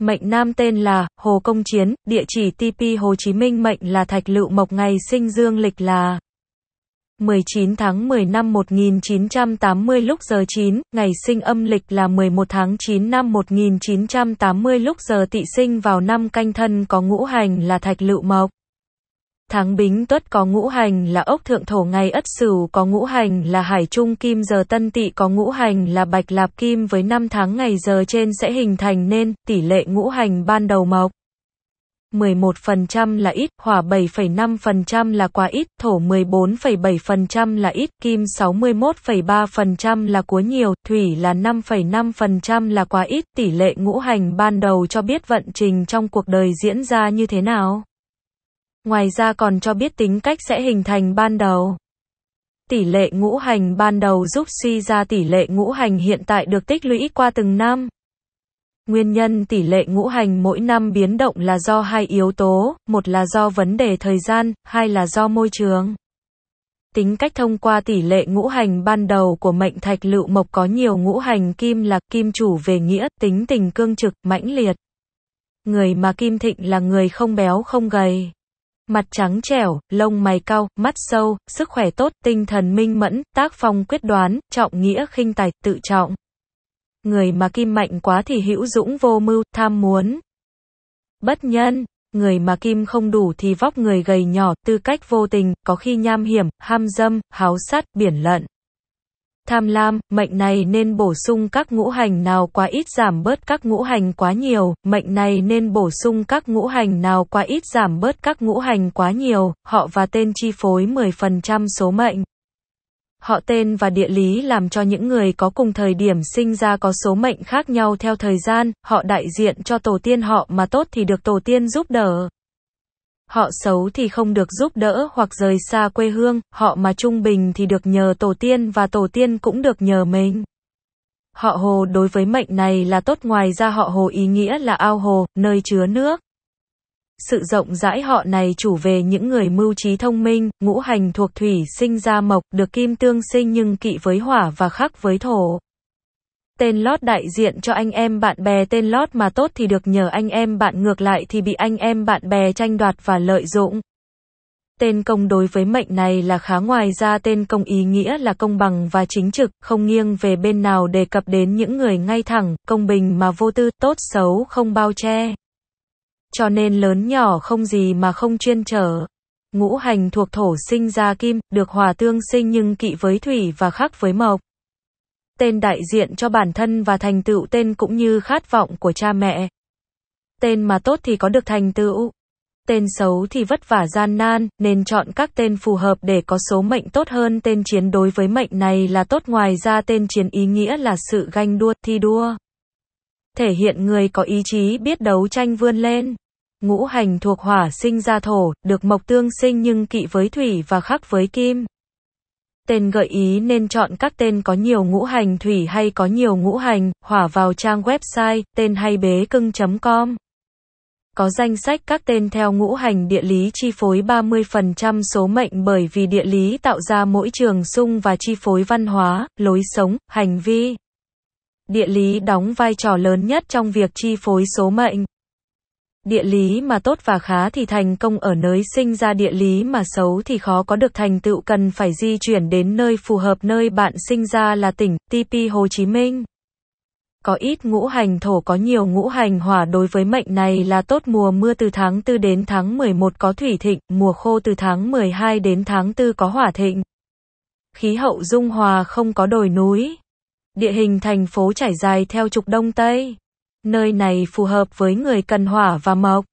Mệnh nam tên là Hồ Công Chiến, địa chỉ TP Hồ Chí Minh mệnh là Thạch Lựu Mộc ngày sinh dương lịch là 19 tháng 10 năm 1980 lúc giờ 9, ngày sinh âm lịch là 11 tháng 9 năm 1980 lúc giờ tị sinh vào năm canh thân có ngũ hành là Thạch Lựu Mộc. Tháng Bính Tuất có ngũ hành là ốc thượng thổ ngày Ất Sửu có ngũ hành là Hải Trung Kim giờ Tân Tỵ có ngũ hành là Bạch Lạp Kim với năm tháng ngày giờ trên sẽ hình thành nên tỷ lệ ngũ hành ban đầu mộc 11% là ít, hỏa 7,5% là quá ít, thổ 14,7% là ít, kim 61,3% là quá nhiều, thủy là 5,5% là quá ít. Tỷ lệ ngũ hành ban đầu cho biết vận trình trong cuộc đời diễn ra như thế nào. Ngoài ra còn cho biết tính cách sẽ hình thành ban đầu. Tỷ lệ ngũ hành ban đầu giúp suy ra tỷ lệ ngũ hành hiện tại được tích lũy qua từng năm. Nguyên nhân tỷ lệ ngũ hành mỗi năm biến động là do hai yếu tố, một là do vấn đề thời gian, hai là do môi trường. Tính cách thông qua tỷ lệ ngũ hành ban đầu của mệnh thạch lựu mộc có nhiều ngũ hành kim là kim chủ về nghĩa, tính tình cương trực, mãnh liệt. Người mà kim thịnh là người không béo không gầy. Mặt trắng trẻo, lông mày cao, mắt sâu, sức khỏe tốt, tinh thần minh mẫn, tác phong quyết đoán, trọng nghĩa khinh tài, tự trọng. Người mà kim mạnh quá thì hữu dũng vô mưu, tham muốn. Bất nhân, người mà kim không đủ thì vóc người gầy nhỏ, tư cách vô tình, có khi nham hiểm, ham dâm, háo sát, biển lận tham lam, mệnh này nên bổ sung các ngũ hành nào quá ít giảm bớt các ngũ hành quá nhiều, mệnh này nên bổ sung các ngũ hành nào quá ít giảm bớt các ngũ hành quá nhiều, họ và tên chi phối 10% số mệnh. Họ tên và địa lý làm cho những người có cùng thời điểm sinh ra có số mệnh khác nhau theo thời gian, họ đại diện cho tổ tiên họ mà tốt thì được tổ tiên giúp đỡ. Họ xấu thì không được giúp đỡ hoặc rời xa quê hương, họ mà trung bình thì được nhờ tổ tiên và tổ tiên cũng được nhờ mình. Họ hồ đối với mệnh này là tốt ngoài ra họ hồ ý nghĩa là ao hồ, nơi chứa nước. Sự rộng rãi họ này chủ về những người mưu trí thông minh, ngũ hành thuộc thủy sinh ra mộc, được kim tương sinh nhưng kỵ với hỏa và khắc với thổ. Tên lót đại diện cho anh em bạn bè tên lót mà tốt thì được nhờ anh em bạn ngược lại thì bị anh em bạn bè tranh đoạt và lợi dụng. Tên công đối với mệnh này là khá ngoài ra tên công ý nghĩa là công bằng và chính trực, không nghiêng về bên nào đề cập đến những người ngay thẳng, công bình mà vô tư, tốt xấu không bao che. Cho nên lớn nhỏ không gì mà không chuyên trở. Ngũ hành thuộc thổ sinh ra kim, được hòa tương sinh nhưng kỵ với thủy và khác với mộc tên đại diện cho bản thân và thành tựu tên cũng như khát vọng của cha mẹ. Tên mà tốt thì có được thành tựu, tên xấu thì vất vả gian nan, nên chọn các tên phù hợp để có số mệnh tốt hơn tên chiến đối với mệnh này là tốt ngoài ra tên chiến ý nghĩa là sự ganh đua, thi đua. Thể hiện người có ý chí biết đấu tranh vươn lên. Ngũ hành thuộc hỏa sinh ra thổ, được mộc tương sinh nhưng kỵ với thủy và khắc với kim. Tên gợi ý nên chọn các tên có nhiều ngũ hành thủy hay có nhiều ngũ hành, hỏa vào trang website tên hay bế cưng.com. Có danh sách các tên theo ngũ hành địa lý chi phối 30% số mệnh bởi vì địa lý tạo ra mỗi trường xung và chi phối văn hóa, lối sống, hành vi. Địa lý đóng vai trò lớn nhất trong việc chi phối số mệnh địa lý mà tốt và khá thì thành công ở nơi sinh ra địa lý mà xấu thì khó có được thành tựu cần phải di chuyển đến nơi phù hợp nơi bạn sinh ra là tỉnh TP Hồ Chí Minh. Có ít ngũ hành thổ có nhiều ngũ hành hỏa đối với mệnh này là tốt mùa mưa từ tháng 4 đến tháng 11 có thủy thịnh, mùa khô từ tháng 12 đến tháng 4 có hỏa thịnh. Khí hậu dung hòa không có đồi núi. Địa hình thành phố trải dài theo trục đông tây. Nơi này phù hợp với người cần hỏa và mộc.